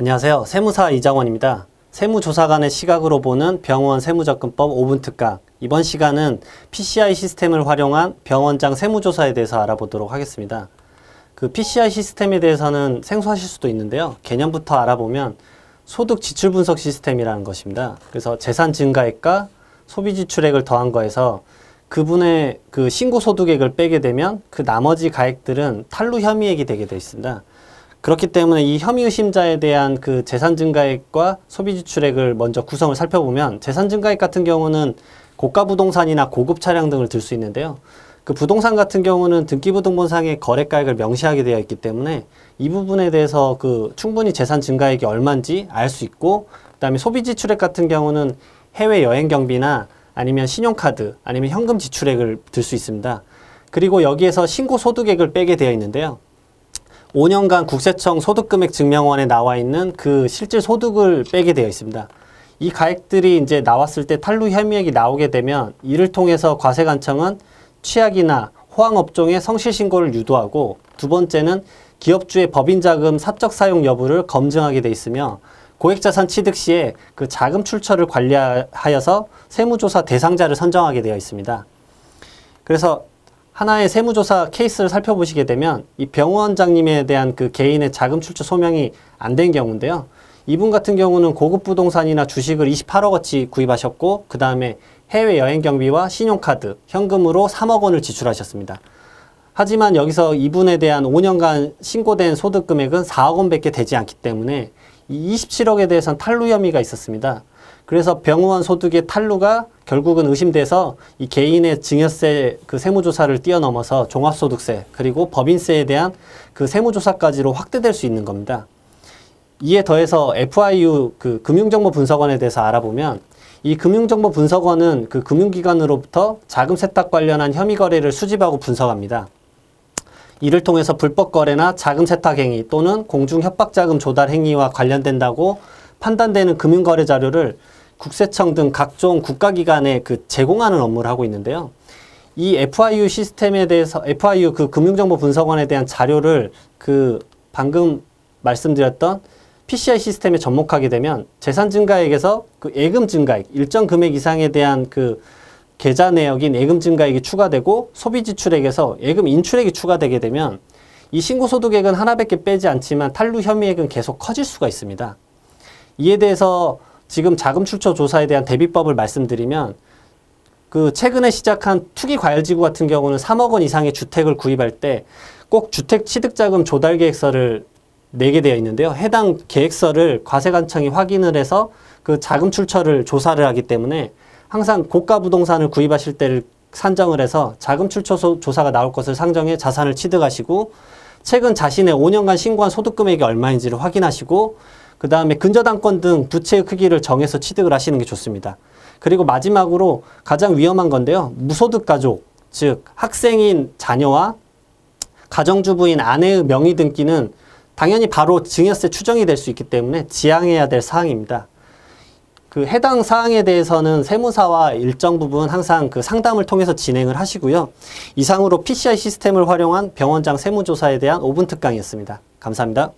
안녕하세요. 세무사 이장원입니다. 세무조사관의 시각으로 보는 병원 세무접근법 5분 특강. 이번 시간은 PCI 시스템을 활용한 병원장 세무조사에 대해서 알아보도록 하겠습니다. 그 PCI 시스템에 대해서는 생소하실 수도 있는데요. 개념부터 알아보면 소득 지출 분석 시스템이라는 것입니다. 그래서 재산 증가액과 소비 지출액을 더한 거에서 그분의 그 신고 소득액을 빼게 되면 그 나머지 가액들은 탈루 혐의액이 되게 되어 있습니다. 그렇기 때문에 이 혐의 의심자에 대한 그 재산 증가액과 소비 지출액을 먼저 구성을 살펴보면 재산 증가액 같은 경우는 고가 부동산이나 고급 차량 등을 들 수 있는데요. 그 부동산 같은 경우는 등기부등본상의 거래가액을 명시하게 되어 있기 때문에 이 부분에 대해서 그 충분히 재산 증가액이 얼마인지 알 수 있고 그다음에 소비 지출액 같은 경우는 해외 여행 경비나 아니면 신용카드 아니면 현금 지출액을 들 수 있습니다. 그리고 여기에서 신고 소득액을 빼게 되어 있는데요. 5년간 국세청 소득금액 증명원에 나와 있는 그 실질 소득을 빼게 되어 있습니다. 이 가액들이 이제 나왔을 때 탈루 혐의액이 나오게 되면 이를 통해서 과세관청은 취약이나 호황업종의 성실신고를 유도하고 두 번째는 기업주의 법인자금 사적 사용 여부를 검증하게 돼 있으며 고액자산 취득 시에 그 자금 출처를 관리하여서 세무조사 대상자를 선정하게 되어 있습니다. 그래서 하나의 세무조사 케이스를 살펴보시게 되면 이 병원장님에 대한 그 개인의 자금 출처 소명이 안 된 경우인데요. 이분 같은 경우는 고급 부동산이나 주식을 28억어치 구입하셨고 그 다음에 해외 여행 경비와 신용카드, 현금으로 3억 원을 지출하셨습니다. 하지만 여기서 이분에 대한 5년간 신고된 소득 금액은 4억 원밖에 되지 않기 때문에 이 27억에 대해서는 탈루 혐의가 있었습니다. 그래서 병원 소득의 탈루가 결국은 의심돼서 이 개인의 증여세 그 세무조사를 뛰어넘어서 종합소득세 그리고 법인세에 대한 그 세무조사까지로 확대될 수 있는 겁니다. 이에 더해서 FIU 그 금융정보분석원에 대해서 알아보면 이 금융정보분석원은 그 금융기관으로부터 자금 세탁 관련한 혐의 거래를 수집하고 분석합니다. 이를 통해서 불법 거래나 자금 세탁 행위 또는 공중 협박 자금 조달 행위와 관련된다고 판단되는 금융 거래 자료를 국세청 등 각종 국가기관에 그 제공하는 업무를 하고 있는데요. 이 FIU 시스템에 대해서 FIU 그 금융정보 분석원에 대한 자료를 그 방금 말씀드렸던 PCI 시스템에 접목하게 되면 재산 증가액에서 그 예금 증가액 일정 금액 이상에 대한 그 계좌 내역인 예금 증가액이 추가되고 소비 지출액에서 예금 인출액이 추가되게 되면 이 신고소득액은 하나밖에 빼지 않지만 탈루 혐의액은 계속 커질 수가 있습니다. 이에 대해서 지금 자금 출처 조사에 대한 대비법을 말씀드리면 그 최근에 시작한 투기 과열 지구 같은 경우는 3억 원 이상의 주택을 구입할 때 꼭 주택 취득자금 조달 계획서를 내게 되어 있는데요. 해당 계획서를 과세관청이 확인을 해서 그 자금 출처를 조사를 하기 때문에 항상 고가 부동산을 구입하실 때를 산정을 해서 자금 출처 조사가 나올 것을 상정해 자산을 취득하시고 최근 자신의 5년간 신고한 소득 금액이 얼마인지를 확인하시고 그 다음에 근저당권 등 부채의 크기를 정해서 취득을 하시는 게 좋습니다. 그리고 마지막으로 가장 위험한 건데요. 무소득 가족, 즉 학생인 자녀와 가정주부인 아내의 명의 등기는 당연히 바로 증여세 추정이 될 수 있기 때문에 지양해야 될 사항입니다. 그 해당 사항에 대해서는 세무사와 일정 부분 항상 그 상담을 통해서 진행을 하시고요. 이상으로 PCI 시스템을 활용한 병원장 세무조사에 대한 5분 특강이었습니다. 감사합니다.